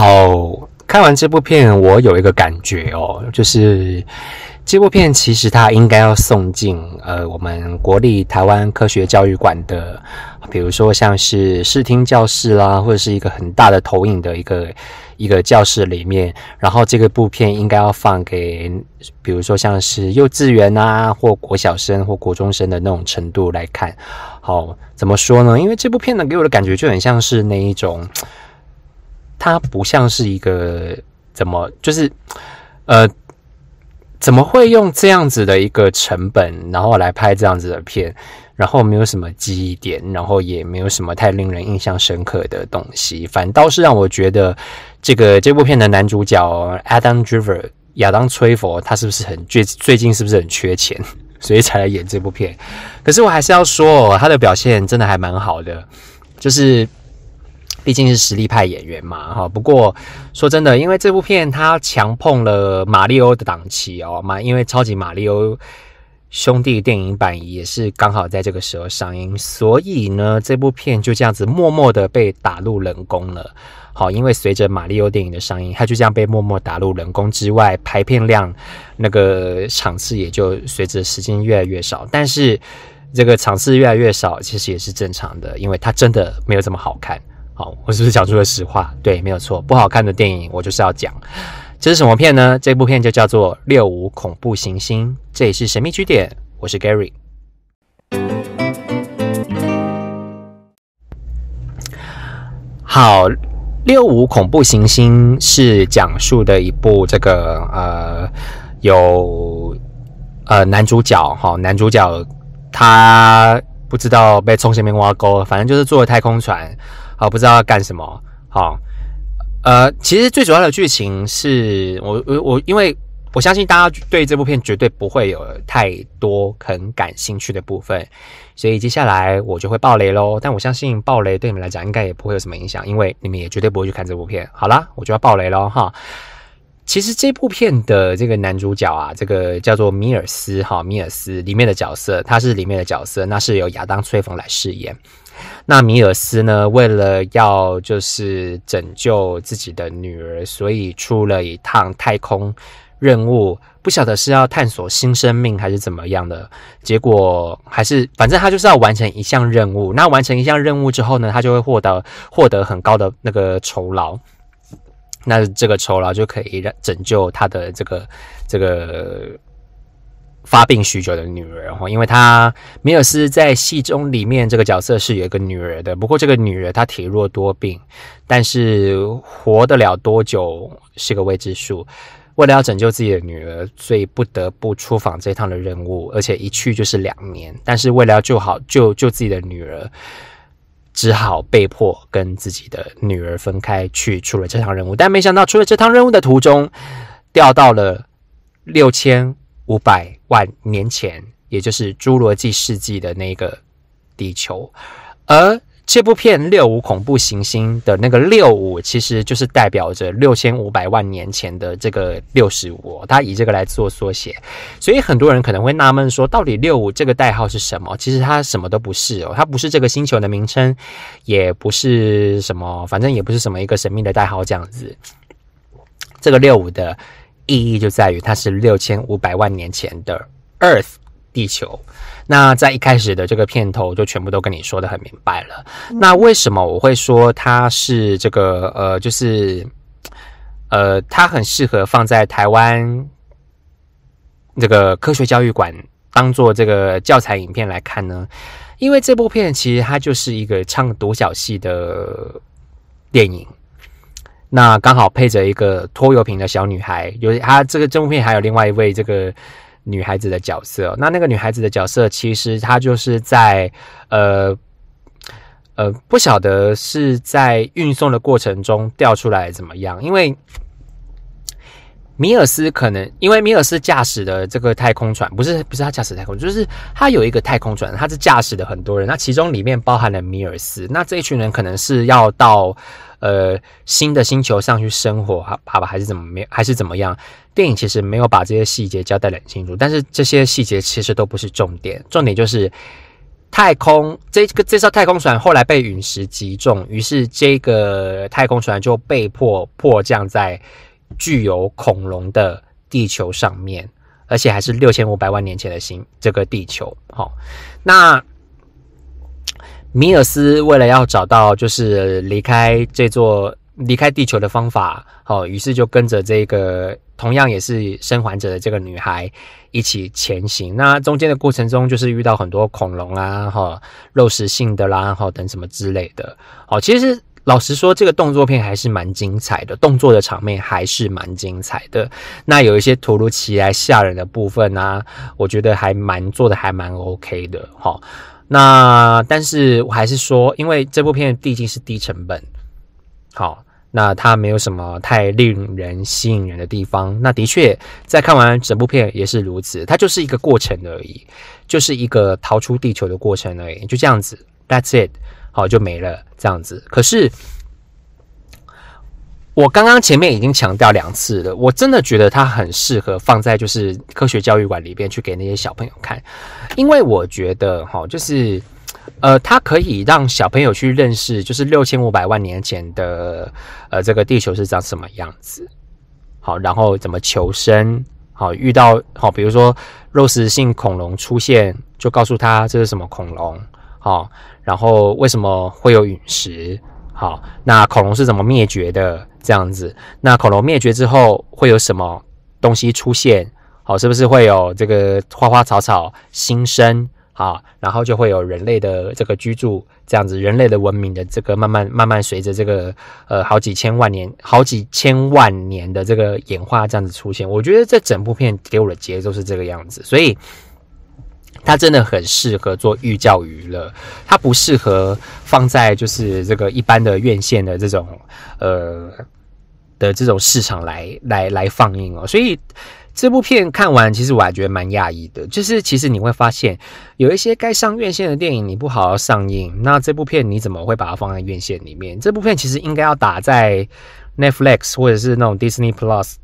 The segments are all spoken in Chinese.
好，看完这部片，我有一个感觉哦，就是这部片其实它应该要送进呃，我们国立台湾科学教育馆的，比如说像是视听教室啦，或者是一个很大的投影的一个一个教室里面。然后这个部片应该要放给，比如说像是幼稚园啊，或国小生或国中生的那种程度来看。好，怎么说呢？因为这部片呢，给我的感觉就很像是那一种。它不像是一个怎么，就是，呃，怎么会用这样子的一个成本，然后来拍这样子的片，然后没有什么记忆点，然后也没有什么太令人印象深刻的东西，反倒是让我觉得这个这部片的男主角 Adam Driver 亚当崔佛，他是不是很最最近是不是很缺钱，所以才来演这部片？可是我还是要说，他的表现真的还蛮好的，就是。毕竟是实力派演员嘛，哈。不过说真的，因为这部片它强碰了马里欧的档期哦，马因为《超级马里欧兄弟》电影版也是刚好在这个时候上映，所以呢，这部片就这样子默默的被打入冷宫了。好，因为随着马里欧电影的上映，它就这样被默默打入冷宫之外，排片量那个场次也就随着时间越来越少。但是这个场次越来越少，其实也是正常的，因为它真的没有这么好看。我是不是讲出了实话？对，没有错。不好看的电影，我就是要讲。这是什么片呢？这部片就叫做《六五恐怖行星》，这是神秘据点。我是 Gary。好，《六五恐怖行星》是讲述的一部这个呃，有呃男主角哈，男主角他不知道被从前面挖沟，反正就是坐太空船。好，不知道要干什么。好，呃，其实最主要的剧情是我我我，因为我相信大家对这部片绝对不会有太多很感兴趣的部分，所以接下来我就会爆雷喽。但我相信爆雷对你们来讲应该也不会有什么影响，因为你们也绝对不会去看这部片。好啦，我就要爆雷喽哈。其实这部片的这个男主角啊，这个叫做米尔斯哈，米尔斯里面的角色，他是里面的角色，那是由亚当·崔冯来饰演。那米尔斯呢？为了要就是拯救自己的女儿，所以出了一趟太空任务，不晓得是要探索新生命还是怎么样的。结果还是，反正他就是要完成一项任务。那完成一项任务之后呢，他就会获得获得很高的那个酬劳。那这个酬劳就可以让拯救他的这个这个。发病许久的女儿哈，因为她米尔斯在戏中里面这个角色是有一个女儿的，不过这个女儿她体弱多病，但是活得了多久是个未知数。为了要拯救自己的女儿，所以不得不出访这趟的任务，而且一去就是两年。但是为了要救好救救自己的女儿，只好被迫跟自己的女儿分开去出了这趟任务，但没想到出了这趟任务的途中掉到了六千。五百万年前，也就是侏罗纪世纪的那个地球，而这部片《六五恐怖行星》的那个“六五”，其实就是代表着六千五百万年前的这个六十五，它以这个来做缩写。所以很多人可能会纳闷说，到底“六五”这个代号是什么？其实它什么都不是哦，它不是这个星球的名称，也不是什么，反正也不是什么一个神秘的代号这样子。这个“六五”的。意义就在于它是六千五百万年前的 Earth 地球。那在一开始的这个片头就全部都跟你说的很明白了。那为什么我会说它是这个呃，就是呃，它很适合放在台湾这个科学教育馆当做这个教材影片来看呢？因为这部片其实它就是一个唱独角戏的电影。那刚好配着一个拖油瓶的小女孩，有她这个正片，还有另外一位这个女孩子的角色。那那个女孩子的角色，其实她就是在，呃，呃，不晓得是在运送的过程中掉出来怎么样，因为。米尔斯可能因为米尔斯驾驶的这个太空船不是不是他驾驶太空，就是他有一个太空船，他是驾驶的很多人。那其中里面包含了米尔斯。那这一群人可能是要到呃新的星球上去生活，好爸爸还是怎么没还是怎么样？电影其实没有把这些细节交代的清楚，但是这些细节其实都不是重点，重点就是太空这个这艘太空船后来被陨石击中，于是这个太空船就被迫迫降在。具有恐龙的地球上面，而且还是六千五百万年前的星这个地球。好，那米尔斯为了要找到就是离开这座离开地球的方法，好，于是就跟着这个同样也是生还者的这个女孩一起前行。那中间的过程中，就是遇到很多恐龙啊，哈，肉食性的啦，哈，等什么之类的。好，其实。老实说，这个动作片还是蛮精彩的，动作的场面还是蛮精彩的。那有一些突如其来吓人的部分啊，我觉得还蛮做的，还蛮 OK 的哈。那但是我还是说，因为这部片毕竟是低成本，好，那它没有什么太令人吸引人的地方。那的确，在看完整部片也是如此，它就是一个过程而已，就是一个逃出地球的过程而已，就这样子。That's it。好，就没了这样子。可是我刚刚前面已经强调两次了，我真的觉得它很适合放在就是科学教育馆里边去给那些小朋友看，因为我觉得哈，就是呃，它可以让小朋友去认识，就是六千五百万年前的呃这个地球是长什么样子，好，然后怎么求生，好，遇到好，比如说肉食性恐龙出现，就告诉他这是什么恐龙。好，然后为什么会有陨石？好，那恐龙是怎么灭绝的？这样子，那恐龙灭绝之后会有什么东西出现？好，是不是会有这个花花草草新生？啊，然后就会有人类的这个居住，这样子，人类的文明的这个慢慢慢慢随着这个呃好几千万年、好几千万年的这个演化这样子出现。我觉得这整部片给我的节奏是这个样子，所以。它真的很适合做寓教于乐，它不适合放在就是这个一般的院线的这种呃的这种市场来来来放映哦。所以这部片看完，其实我还觉得蛮讶异的，就是其实你会发现有一些该上院线的电影你不好好上映，那这部片你怎么会把它放在院线里面？这部片其实应该要打在 Netflix 或者是那种 Disney Plus。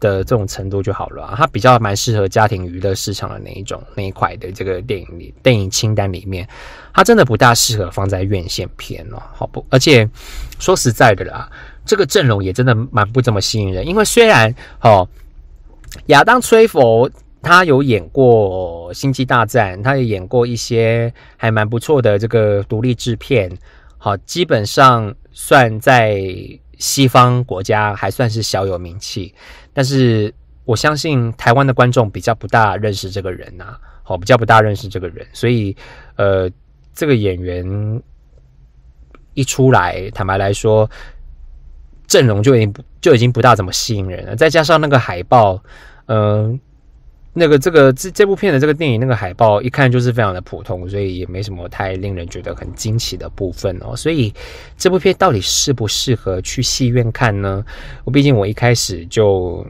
的这种程度就好了啊，它比较蛮适合家庭娱乐市场的那一种那一块的这个电影里电影清单里面，它真的不大适合放在院线片哦，好不？而且说实在的啦，这个阵容也真的蛮不怎么吸引人，因为虽然哦，亚当·崔佛他有演过《星际大战》，他也演过一些还蛮不错的这个独立制片，好，基本上算在。西方国家还算是小有名气，但是我相信台湾的观众比较不大认识这个人呐，哦，比较不大认识这个人，所以呃，这个演员一出来，坦白来说，阵容就已经就已经不大怎么吸引人了，再加上那个海报，嗯。那个这个这这部片的这个电影那个海报一看就是非常的普通，所以也没什么太令人觉得很惊奇的部分哦。所以这部片到底适不适合去戏院看呢？我毕竟我一开始就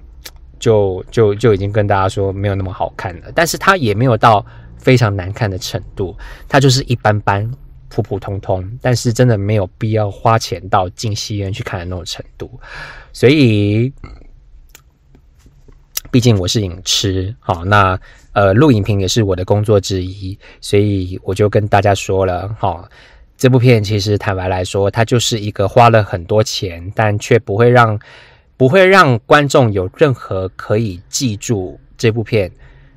就就就已经跟大家说没有那么好看了，但是它也没有到非常难看的程度，它就是一般般、普普通通。但是真的没有必要花钱到进戏院去看的那种程度，所以。毕竟我是影痴，好，那呃录影评也是我的工作之一，所以我就跟大家说了，好，这部片其实坦白来说，它就是一个花了很多钱，但却不会让不会让观众有任何可以记住这部片，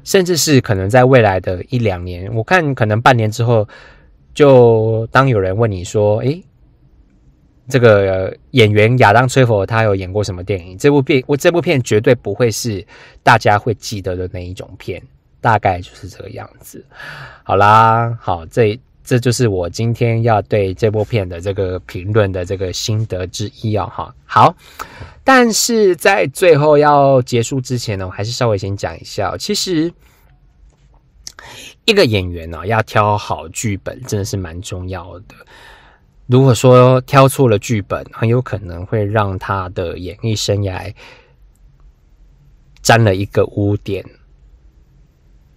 甚至是可能在未来的一两年，我看可能半年之后，就当有人问你说，诶。这个演员亚当·崔佛，他有演过什么电影？这部片，我这部片绝对不会是大家会记得的那一种片，大概就是这个样子。好啦，好，这这就是我今天要对这部片的这个评论的这个心得之一哦，哈。好，但是在最后要结束之前呢，我还是稍微先讲一下，其实一个演员呢，要挑好剧本，真的是蛮重要的。如果说挑错了剧本，很有可能会让他的演艺生涯沾了一个污点，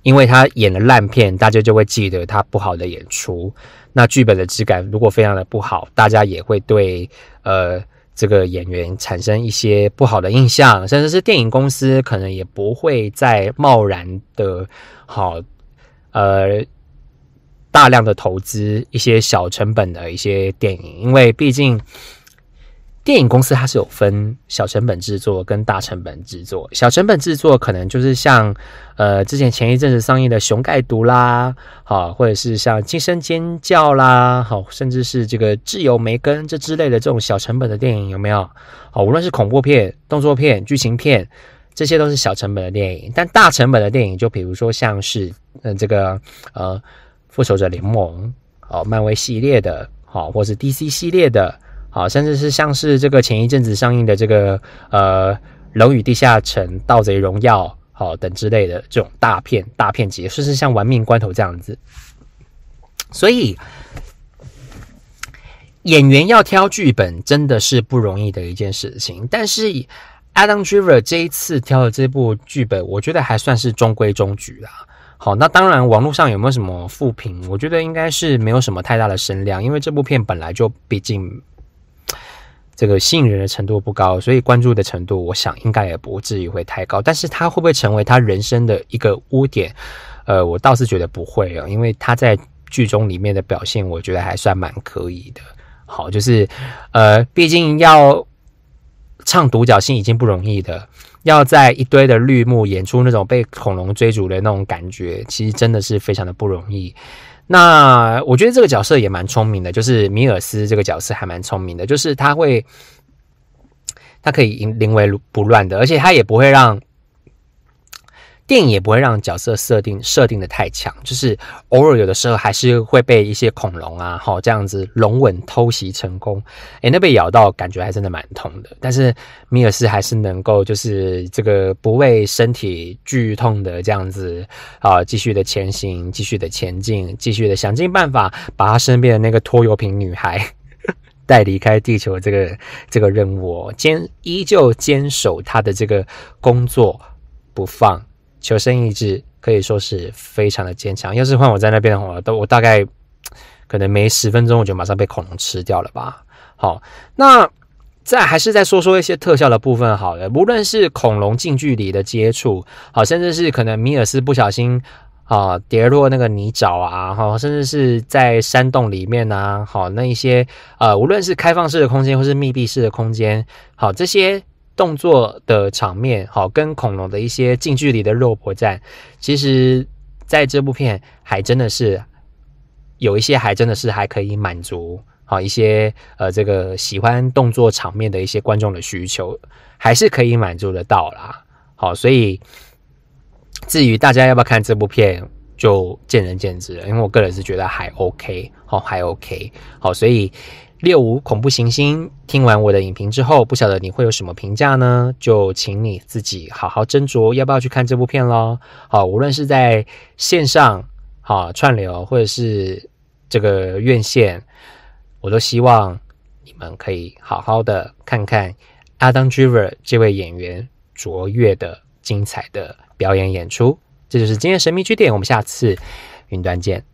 因为他演了烂片，大家就会记得他不好的演出。那剧本的质感如果非常的不好，大家也会对呃这个演员产生一些不好的印象，甚至是电影公司可能也不会再贸然的好，呃。大量的投资一些小成本的一些电影，因为毕竟电影公司它是有分小成本制作跟大成本制作。小成本制作可能就是像呃之前前一阵子上映的《熊盖毒》啦，好，或者是像《惊声尖叫》啦，好，甚至是这个《自由梅根》这之类的这种小成本的电影有没有？好，无论是恐怖片、动作片、剧情片，这些都是小成本的电影。但大成本的电影，就比如说像是嗯这个呃。复仇者联盟，好，漫威系列的，好，或是 DC 系列的，好，甚至是像是这个前一阵子上映的这个呃《龙与地下城》《盗贼荣耀》好等之类的这种大片、大片集，甚至是像《玩命关头》这样子。所以，演员要挑剧本真的是不容易的一件事情。但是，Adam Driver 这一次挑的这部剧本，我觉得还算是中规中矩啦。好，那当然，网络上有没有什么复评？我觉得应该是没有什么太大的声量，因为这部片本来就毕竟这个吸引人的程度不高，所以关注的程度，我想应该也不至于会太高。但是，他会不会成为他人生的一个污点？呃，我倒是觉得不会啊，因为他在剧中里面的表现，我觉得还算蛮可以的。好，就是呃，毕竟要唱独角戏已经不容易的。要在一堆的绿幕演出那种被恐龙追逐的那种感觉，其实真的是非常的不容易。那我觉得这个角色也蛮聪明的，就是米尔斯这个角色还蛮聪明的，就是他会，他可以临临危不乱的，而且他也不会让。电影也不会让角色设定设定的太强，就是偶尔有的时候还是会被一些恐龙啊，哈这样子龙吻偷袭成功，哎，那被咬到感觉还真的蛮痛的。但是米尔斯还是能够就是这个不畏身体剧痛的这样子啊，继续的前行，继续的前进，继续的想尽办法把他身边的那个拖油瓶女孩 带离开地球这个这个任务，坚依旧坚守他的这个工作不放。求生意志可以说是非常的坚强。要是换我在那边的话，都我大概可能没十分钟，我就马上被恐龙吃掉了吧。好，那再还是再说说一些特效的部分好了。无论是恐龙近距离的接触，好，甚至是可能米尔斯不小心啊跌落那个泥沼啊，哈，甚至是在山洞里面啊，好，那一些呃，无论是开放式的空间或是密闭式的空间，好，这些。动作的场面，好，跟恐龙的一些近距离的肉搏战，其实在这部片还真的是有一些，还真的是还可以满足好一些，呃，这个喜欢动作场面的一些观众的需求，还是可以满足的到啦。好，所以至于大家要不要看这部片，就见仁见智了。因为我个人是觉得还 OK，哦，还 OK，好，所以。《猎物：恐怖行星》听完我的影评之后，不晓得你会有什么评价呢？就请你自己好好斟酌，要不要去看这部片喽。好，无论是在线上、好串流，或者是这个院线，我都希望你们可以好好的看看阿当· e r 这位演员卓越的、精彩的表演演出。这就是今天神秘据点，我们下次云端见。